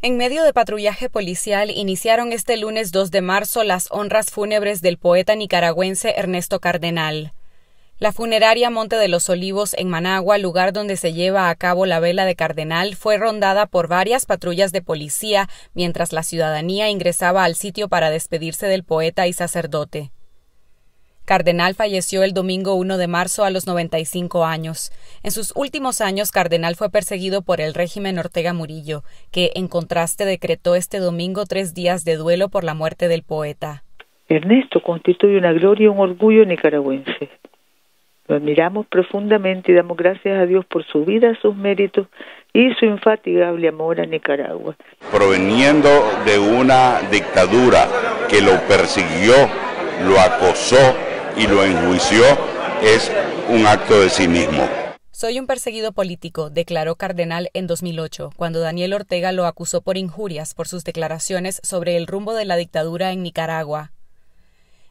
En medio de patrullaje policial iniciaron este lunes 2 de marzo las honras fúnebres del poeta nicaragüense Ernesto Cardenal. La funeraria Monte de los Olivos en Managua, lugar donde se lleva a cabo la vela de Cardenal, fue rondada por varias patrullas de policía mientras la ciudadanía ingresaba al sitio para despedirse del poeta y sacerdote. Cardenal falleció el domingo 1 de marzo a los 95 años. En sus últimos años, Cardenal fue perseguido por el régimen Ortega Murillo, que en contraste decretó este domingo tres días de duelo por la muerte del poeta. Ernesto constituye una gloria y un orgullo nicaragüense. Lo admiramos profundamente y damos gracias a Dios por su vida, sus méritos y su infatigable amor a Nicaragua. Proveniendo de una dictadura que lo persiguió, lo acosó, y lo enjuició es un acto de sí mismo. soy un perseguido político, declaró Cardenal en 2008, cuando Daniel Ortega lo acusó por injurias por sus declaraciones sobre el rumbo de la dictadura en Nicaragua.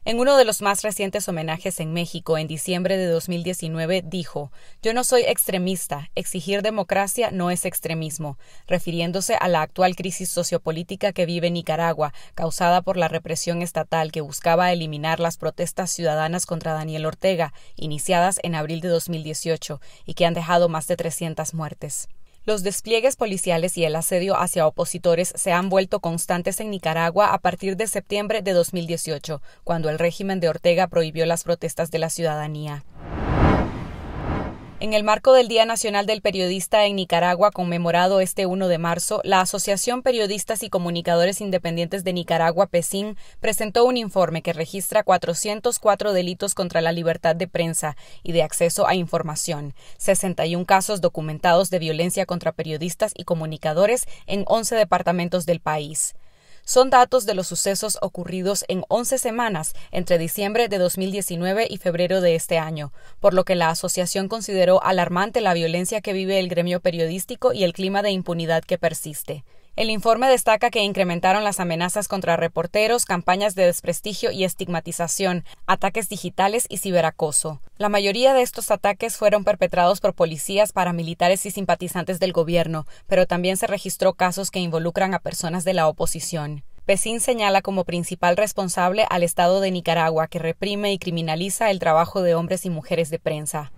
En uno de los más recientes homenajes en México, en diciembre de 2019, dijo, Yo no soy extremista, exigir democracia no es extremismo, refiriéndose a la actual crisis sociopolítica que vive Nicaragua, causada por la represión estatal que buscaba eliminar las protestas ciudadanas contra Daniel Ortega, iniciadas en abril de 2018, y que han dejado más de 300 muertes. Los despliegues policiales y el asedio hacia opositores se han vuelto constantes en Nicaragua a partir de septiembre de 2018, cuando el régimen de Ortega prohibió las protestas de la ciudadanía. En el marco del Día Nacional del Periodista en Nicaragua, conmemorado este 1 de marzo, la Asociación Periodistas y Comunicadores Independientes de Nicaragua, PESIN, presentó un informe que registra 404 delitos contra la libertad de prensa y de acceso a información, 61 casos documentados de violencia contra periodistas y comunicadores en 11 departamentos del país son datos de los sucesos ocurridos en 11 semanas entre diciembre de 2019 y febrero de este año, por lo que la asociación consideró alarmante la violencia que vive el gremio periodístico y el clima de impunidad que persiste. El informe destaca que incrementaron las amenazas contra reporteros, campañas de desprestigio y estigmatización, ataques digitales y ciberacoso. La mayoría de estos ataques fueron perpetrados por policías, paramilitares y simpatizantes del gobierno, pero también se registró casos que involucran a personas de la oposición. Pesín señala como principal responsable al Estado de Nicaragua, que reprime y criminaliza el trabajo de hombres y mujeres de prensa.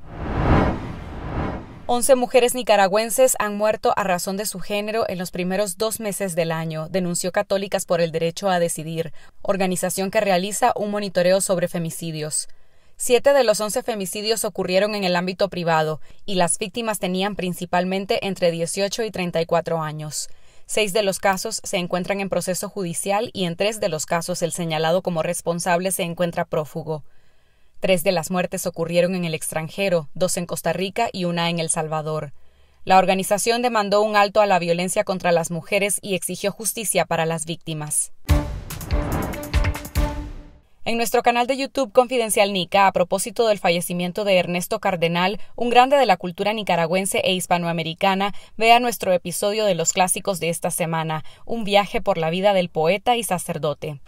Once mujeres nicaragüenses han muerto a razón de su género en los primeros dos meses del año, denunció Católicas por el Derecho a Decidir, organización que realiza un monitoreo sobre femicidios. Siete de los once femicidios ocurrieron en el ámbito privado y las víctimas tenían principalmente entre 18 y 34 años. Seis de los casos se encuentran en proceso judicial y en tres de los casos el señalado como responsable se encuentra prófugo. Tres de las muertes ocurrieron en el extranjero, dos en Costa Rica y una en El Salvador. La organización demandó un alto a la violencia contra las mujeres y exigió justicia para las víctimas. En nuestro canal de YouTube Confidencial Nica, a propósito del fallecimiento de Ernesto Cardenal, un grande de la cultura nicaragüense e hispanoamericana, vea nuestro episodio de los clásicos de esta semana, Un viaje por la vida del poeta y sacerdote.